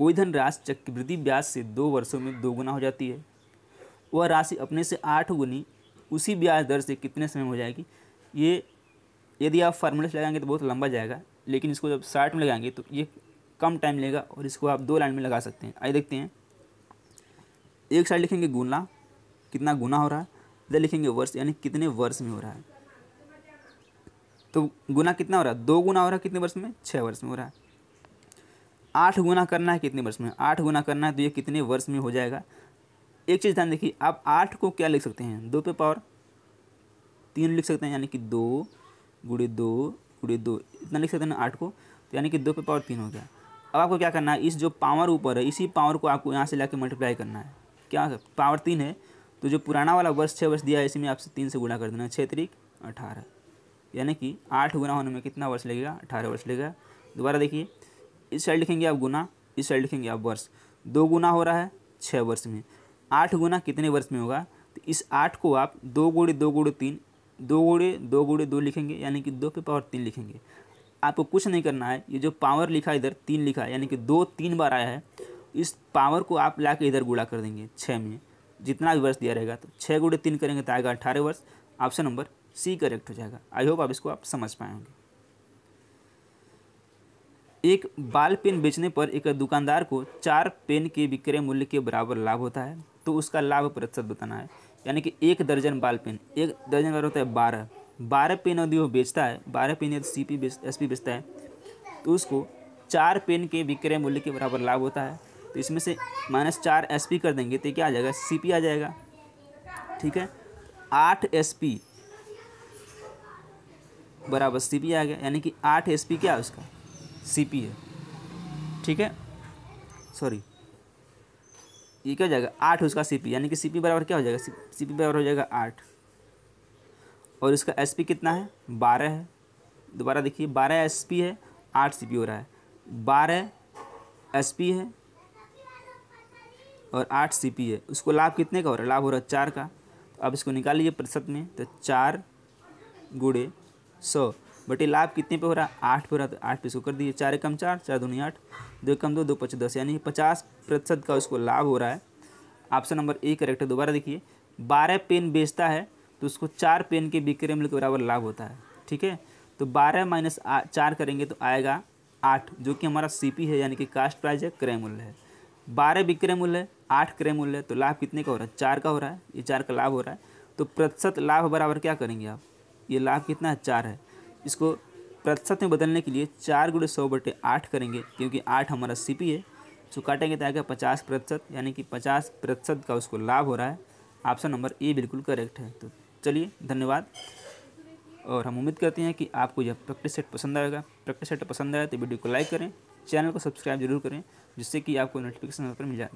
कोई धन राशि चक्रवृद्धि ब्याज से दो वर्षों में दोगुना हो जाती है वह राशि अपने से आठ गुनी उसी ब्याज दर से कितने समय में हो जाएगी ये यदि आप से लगाएंगे तो बहुत लंबा जाएगा लेकिन इसको जब शार्ट में लगाएंगे तो ये कम टाइम लेगा और इसको आप दो लाइन में लगा सकते हैं आइए देखते हैं एक साइड लिखेंगे गुना कितना गुना हो रहा है इधर लिखेंगे वर्ष यानी कितने वर्ष में हो रहा है तो गुना कितना हो रहा है दो गुना हो रहा है कितने वर्ष में छः वर्ष में हो रहा है आठ गुना करना है कितने वर्ष में आठ गुना करना है तो ये कितने वर्ष में हो जाएगा एक चीज़ ध्यान देखिए आप आठ को क्या लिख सकते हैं दो पे पावर तीन लिख सकते हैं यानी कि दो गुड़े दो गुड़े दो इतना लिख सकते हैं आठ को तो यानी कि दो पे पावर तीन हो गया अब आपको क्या करना है इस जो पावर ऊपर है इसी पावर को आपको यहाँ से ला मल्टीप्लाई करना है क्या पावर तीन है तो जो पुराना वाला वर्ष छः वर्ष दिया है इसमें आपसे तीन से गुणा कर देना है छः तरीक अठारह यानी कि आठ गुना होने में कितना वर्ष लगेगा अठारह वर्ष लगेगा दोबारा देखिए इस साइड लिखेंगे आप गुना इस साइड लिखेंगे आप वर्ष दो गुना हो रहा है छः वर्ष में आठ गुना कितने वर्ष में होगा तो इस आठ को आप दो गोड़े दो गोड़े तीन दो गोड़े दो गोड़े दो लिखेंगे यानी कि दो पे पावर तीन लिखेंगे आपको कुछ नहीं करना है ये जो पावर लिखा है इधर तीन लिखा है यानी कि दो तीन बार आया है इस पावर को आप ला के इधर गुड़ा कर देंगे छः में जितना भी वर्ष दिया रहेगा तो छः गुड़े तीन करेंगे तो आएगा अठारह वर्ष ऑप्शन नंबर सी करेक्ट हो जाएगा आई होप आप इसको आप समझ पाएंगे एक बाल पेन बेचने पर एक दुकानदार को चार पेन के विक्रय मूल्य के बराबर लाभ होता है तो उसका लाभ प्रतिशत बताना है यानी कि एक दर्जन बाल पेन एक दर्जन का होता है बारह बारह पेन यदि वो बेचता है बारह पेन यदि सी पी बेच एस पी बेचता है तो उसको चार पेन के विक्रय मूल्य के बराबर लाभ होता है तो इसमें से माइनस चार एस पी कर देंगे तो क्या आ जाएगा सी पी आ जाएगा ठीक है आठ एस पी बराबर सी पी आ गया यानी कि आठ एस पी क्या है उसका सी है ठीक है सॉरी ये क्या हो जाएगा आठ उसका सी यानी कि सी बराबर क्या हो जाएगा सी बराबर हो जाएगा आठ और इसका एस कितना है बारह है दोबारा देखिए बारह एस है आठ सी हो रहा है बारह एस है और आठ सी है उसको लाभ कितने का हो रहा है लाभ हो रहा है चार का तो अब इसको निकाल लीजिए प्रतिशत में तो चार गुड़े सौ बटे लाभ कितने पे हो रहा है आठ पे हो रहा है तो आठ पे इसको कर दीजिए चार कम चार चार दूनी आठ दो कम दो दो पच दस यानी पचास प्रतिशत का उसको लाभ हो रहा है ऑप्शन नंबर ए करेक्ट है दोबारा देखिए बारह पेन बेचता है तो उसको चार पेन के बिक्री मूल्य के बराबर लाभ होता है ठीक है तो बारह माइनस चार करेंगे तो आएगा आठ जो कि हमारा सी है यानी कि कास्ट प्राइज है क्रय मूल्य है बारह विक्रय मूल्य है आठ क्रय मूल्य है तो लाभ कितने का हो रहा है चार का हो रहा है ये चार का लाभ हो रहा है तो प्रतिशत लाभ बराबर क्या करेंगे आप ये लाभ कितना है चार है इसको प्रतिशत में बदलने के लिए चार गुड़े सौ बटे आठ करेंगे क्योंकि आठ हमारा सी पी है सो तो काटेंगे तो आएगा पचास प्रतिशत यानी कि पचास प्रतिशत का उसको लाभ हो रहा है ऑप्शन नंबर ए बिल्कुल करेक्ट है तो चलिए धन्यवाद और हम उम्मीद करते हैं कि आपको यह प्रैक्टिस सेट पसंद आएगा प्रैक्टिस सेट पसंद आए तो वीडियो को लाइक करें चैनल को सब्सक्राइब जरूर करें जिससे कि आपको नोटिफिकेशन पर मिल जाए